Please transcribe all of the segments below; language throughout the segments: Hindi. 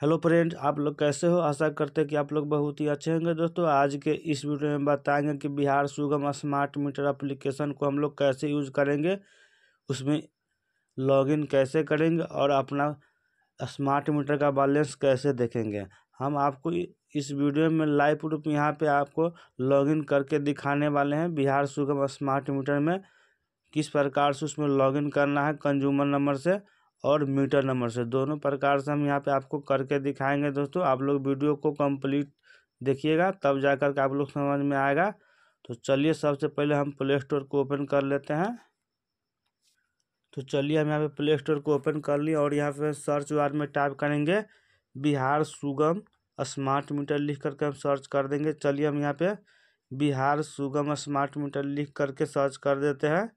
हेलो फ्रेंड्स आप लोग कैसे हो आशा करते हैं कि आप लोग बहुत ही अच्छे होंगे दोस्तों आज के इस वीडियो में बताएंगे कि बिहार सुगम स्मार्ट मीटर एप्लीकेशन को हम लोग कैसे यूज करेंगे उसमें लॉगिन कैसे करेंगे और अपना स्मार्ट मीटर का बैलेंस कैसे देखेंगे हम आपको इस वीडियो में लाइव रूप यहाँ पर आपको लॉगिन करके दिखाने वाले हैं बिहार सुगम स्मार्ट मीटर में किस प्रकार से उसमें लॉगिन करना है कंज्यूमर नंबर से और मीटर नंबर से दोनों प्रकार से हम यहाँ पे आपको करके दिखाएंगे दोस्तों आप लोग वीडियो को कंप्लीट देखिएगा तब जा कर के आप लोग समझ में आएगा तो चलिए सबसे पहले हम प्ले स्टोर को ओपन कर लेते हैं तो चलिए हम यहाँ पे प्ले स्टोर को ओपन कर लिए और यहाँ पे सर्च बार में टाइप करेंगे बिहार सुगम स्मार्ट मीटर लिख करके हम सर्च कर देंगे चलिए हम यहाँ पर बिहार सुगम स्मार्ट मीटर लिख करके सर्च कर देते हैं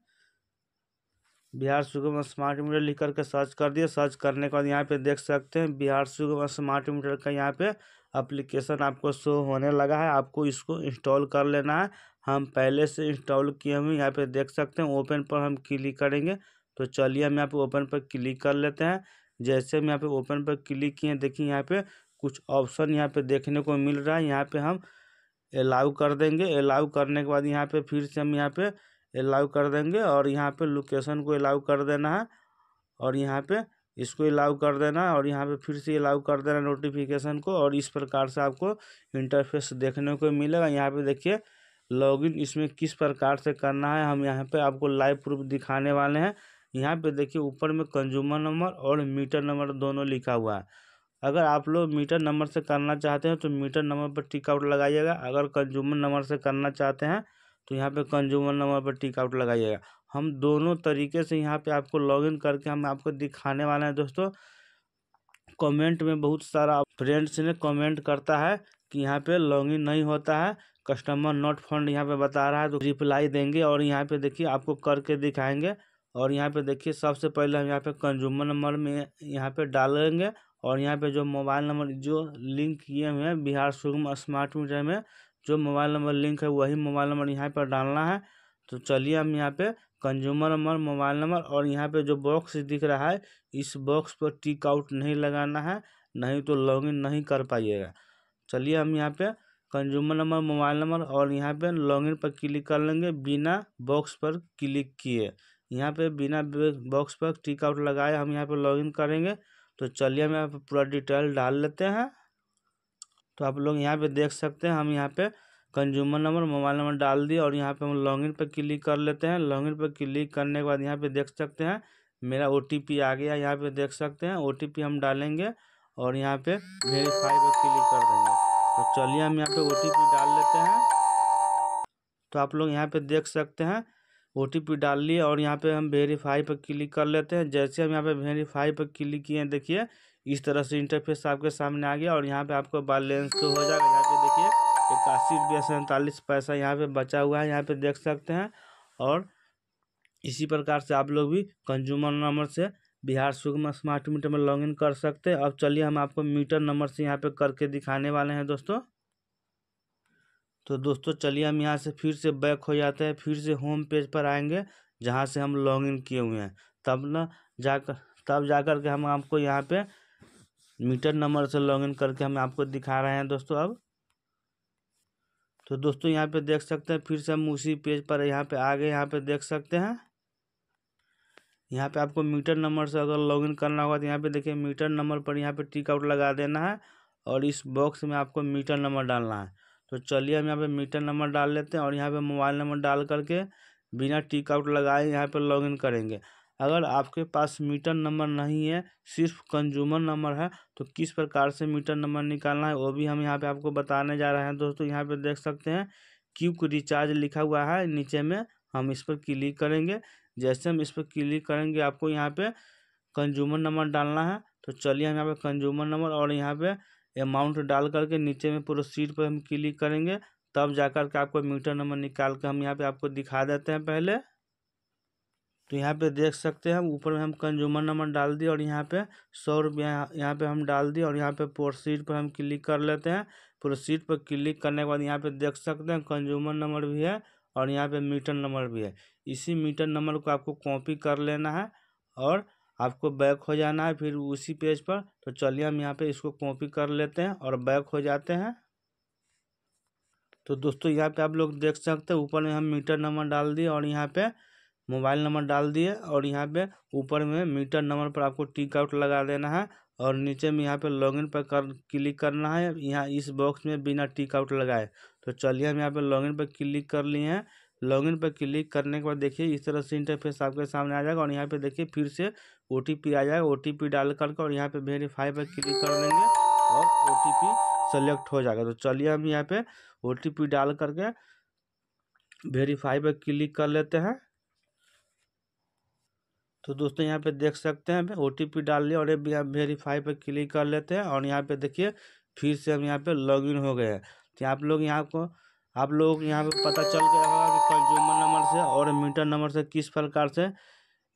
बिहार सुगम स्मार्ट मीटर लिख करके सर्च कर दिए सर्च करने के बाद यहाँ पे देख सकते हैं बिहार सुगम स्मार्ट मीटर का यहाँ पे अप्लीकेशन आपको शो होने लगा है आपको इसको इंस्टॉल कर लेना है हम पहले से इंस्टॉल किए हुए यहाँ पे देख सकते हैं ओपन पर हम क्लिक करेंगे तो चलिए हम यहाँ पे ओपन पर क्लिक कर लेते हैं जैसे हम यहाँ पे ओपन पर क्लिक किए देखिए यहाँ पे कुछ ऑप्शन यहाँ पे देखने को मिल रहा है यहाँ पे हम अलाउ कर देंगे अलाउ करने के बाद यहाँ पे फिर से हम यहाँ पे अलाउ कर देंगे और यहाँ पे लोकेशन को अलाउ कर देना है और यहाँ पे इसको अलाउ कर देना है और यहाँ पे फिर से अलाउ कर देना नोटिफिकेशन को और इस प्रकार से आपको इंटरफेस देखने को मिलेगा यहाँ पे देखिए लॉगिन इसमें किस प्रकार से करना है हम यहाँ पे आपको लाइव प्रूफ दिखाने वाले हैं यहाँ पे देखिए ऊपर में कंज्यूमर नंबर और मीटर नंबर दोनों लिखा हुआ है अगर आप लोग मीटर नंबर से करना चाहते हैं तो मीटर नंबर पर टिकआउट लगाइएगा अगर कंज्यूमर नंबर से करना चाहते हैं तो यहाँ पे कंज्यूमर नंबर पर टिक आउट लगाइएगा हम दोनों तरीके से यहाँ पे आपको लॉगिन करके हम आपको दिखाने वाले हैं दोस्तों कमेंट में बहुत सारा फ्रेंड्स ने कमेंट करता है कि यहाँ पे लॉगिन नहीं होता है कस्टमर नॉट फंड यहाँ पे बता रहा है तो रिप्लाई देंगे और यहाँ पे देखिए आपको करके दिखाएंगे और यहाँ पे देखिए सबसे पहले हम यहाँ पे कंज्यूमर नंबर में यहाँ पे डालेंगे और यहाँ पे जो मोबाइल नंबर जो लिंक किए हुए हैं बिहार सुगम स्मार्ट मीटर में जो मोबाइल नंबर लिंक है वही मोबाइल नंबर यहाँ पर डालना है तो चलिए हम यहाँ पे कंज्यूमर नंबर मोबाइल नंबर और यहाँ पे जो बॉक्स दिख रहा है इस बॉक्स पर टिक आउट नहीं लगाना है नहीं तो लॉगिन नहीं कर पाइएगा चलिए हम यहाँ पे कंज्यूमर नंबर मोबाइल नंबर और यहाँ पे लॉगिन पर क्लिक कर लेंगे बिना बॉक्स पर क्लिक किए यहाँ पे बिना बॉक्स पर टिक आउट लगाए हम यहाँ पर लॉगिन करेंगे तो चलिए हम यहाँ पर पूरा डिटेल डाल लेते हैं तो आप लोग यहाँ पे देख सकते हैं हम यहाँ पे कंज्यूमर नंबर मोबाइल नंबर डाल दिए और यहाँ पे हम लॉगिन पर क्लिक कर लेते हैं लॉगिन पर क्लिक करने के बाद यहाँ पे देख सकते हैं मेरा ओ आ गया यहाँ पे देख सकते हैं ओ हम डालेंगे और यहाँ पे वेरीफाई पर क्लिक कर देंगे तो चलिए हम यहाँ पे ओ डाल लेते हैं तो आप लोग यहाँ पे देख सकते हैं ओ डाल लिए और यहाँ पे हम वेरीफाई पर क्लिक कर लेते हैं जैसे हम यहाँ पे वेरीफाई पर क्लिक किए देखिए इस तरह से इंटरफेस आपके सामने आ गया और यहाँ पे आपको बैलेंस तो हो जाएगा यहाँ पे देखिए इक्यासी रुपया सैंतालीस पैसा यहाँ पे बचा हुआ है यहाँ पे देख सकते हैं और इसी प्रकार से आप लोग भी कंज्यूमर नंबर से बिहार सुगम स्मार्ट मीटर में लॉगिन कर सकते हैं अब चलिए हम आपको मीटर नंबर से यहाँ पे करके दिखाने वाले हैं दोस्तों तो दोस्तों चलिए हम यहाँ से फिर से बैक हो जाते हैं फिर से होम पेज पर आएंगे जहाँ से हम लॉगिन किए हुए हैं तब ना जाकर तब जाकर के हम आपको यहाँ पे मीटर नंबर से लॉगिन करके हम आपको दिखा रहे हैं दोस्तों अब तो दोस्तों यहाँ पे देख सकते हैं फिर से हम उसी पेज पर यहाँ पे आगे यहाँ पे देख सकते हैं यहाँ पे आपको मीटर नंबर से अगर लॉगिन करना होगा तो यहाँ पे देखिए मीटर नंबर पर यहाँ पे टिक आउट लगा देना है और इस बॉक्स में आपको मीटर नंबर डालना है तो चलिए हम यहाँ पे मीटर नंबर डाल लेते हैं और यहाँ पे मोबाइल नंबर डाल करके बिना टिक आउट लगाए यहाँ पे लॉगिन करेंगे अगर आपके पास मीटर नंबर नहीं है सिर्फ कंज्यूमर नंबर है तो किस प्रकार से मीटर नंबर निकालना है वो भी हम यहाँ पे आपको बताने जा रहे हैं दोस्तों यहाँ पे देख सकते हैं क्यूक रिचार्ज लिखा हुआ है नीचे में हम इस पर क्लिक करेंगे जैसे हम इस पर क्लिक करेंगे आपको यहाँ पर कंज्यूमर नंबर डालना है तो चलिए हम यहाँ पर कंज्यूमर नंबर और यहाँ पर अमाउंट डाल करके नीचे में प्रोसीड पर हम क्लिक करेंगे तब जाकर के आपको मीटर नंबर निकाल के हम यहाँ पे आपको दिखा देते हैं पहले तो यहाँ पे देख सकते हैं ऊपर में हम कंज्यूमर नंबर डाल दिए और यहाँ पे सौ रुपया यहाँ पे हम डाल दिए और यहाँ पे प्रोसीड पर हम क्लिक कर लेते हैं प्रोसीड पर क्लिक करने के बाद यहाँ पे देख सकते हैं कंज्यूमर नंबर भी है और यहाँ पे मीटर नंबर भी है इसी मीटर नंबर को आपको कॉपी कर लेना है और आपको बैक हो जाना है फिर उसी पेज पर तो चलिए हम यहाँ पर इसको कॉपी कर लेते हैं और बैक हो जाते हैं तो दोस्तों यहाँ पर आप लोग देख सकते हैं ऊपर में हम मीटर नंबर डाल दिए और यहाँ पर मोबाइल नंबर डाल दिए और यहाँ पे ऊपर में मीटर नंबर पर आपको टिक आउट लगा देना है और नीचे में यहाँ पे लॉगिन पर कर क्लिक करना है यहाँ इस बॉक्स में बिना टिक आउट लगाए तो चलिए हम यहाँ पे लॉगिन पर क्लिक कर लिए हैं लॉगिन पर क्लिक करने के बाद देखिए इस तरह से इंटरफेस आपके सामने आ जाएगा और यहाँ पर देखिए फिर से ओ आ जाएगा ओ डाल करके और यहाँ पर वेरीफाई पर क्लिक कर लेंगे और ओ सेलेक्ट हो जाएगा तो चलिए हम यहाँ पर ओ डाल करके वेरीफाई पर क्लिक कर लेते हैं तो दोस्तों यहाँ पे देख सकते हैं ओ टी पी डाल लिया और अभी यहाँ वेरीफाई पर क्लिक कर लेते हैं और यहाँ पे देखिए फिर से हम यहाँ पे लॉगिन हो गए हैं तो आप लोग यहाँ को आप लोग यहाँ पे पता चल गया होगा कि कंज्यूमर नंबर से और मीटर नंबर से किस प्रकार से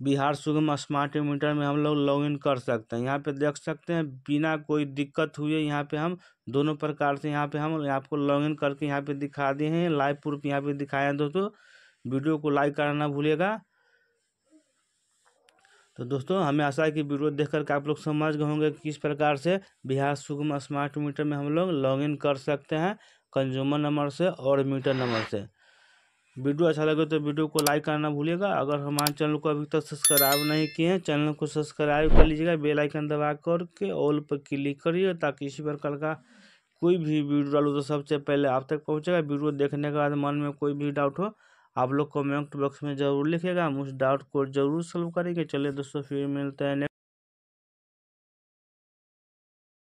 बिहार सुगम स्मार्ट मीटर में हम लोग लॉगिन कर सकते हैं यहाँ पे देख सकते हैं बिना कोई दिक्कत हुए यहाँ पे हम दोनों प्रकार से यहाँ पे हम आपको लॉगिन करके यहाँ पे दिखा दिए हैं लाइव प्रूफ यहाँ पे दिखाए हैं दोस्तों वीडियो को लाइक करना भूलिएगा तो दोस्तों हमें आशा है कि वीडियो देख करके आप लोग समझ गए होंगे कि किस प्रकार से बिहार सुगम स्मार्ट मीटर में हम लोग लॉगिन कर सकते हैं कंज्यूमर नंबर से और मीटर नंबर से वीडियो अच्छा लगे तो वीडियो को लाइक करना भूलिएगा अगर हमारे चैनल को अभी तक सब्सक्राइब नहीं किए हैं चैनल को सब्सक्राइब कर लीजिएगा बेल आइकन दबा करके ऑल पर क्लिक करिए ताकि इसी प्रकार का कोई भी वीडियो डालू तो सबसे पहले आप तक पहुँचेगा वीडियो देखने के बाद मन में कोई भी डाउट हो आप लोग कमेंट बॉक्स में ज़रूर लिखेगा हम उस डाउट को ज़रूर सॉल्व करेंगे चलिए दोस्तों फिर मिलते हैं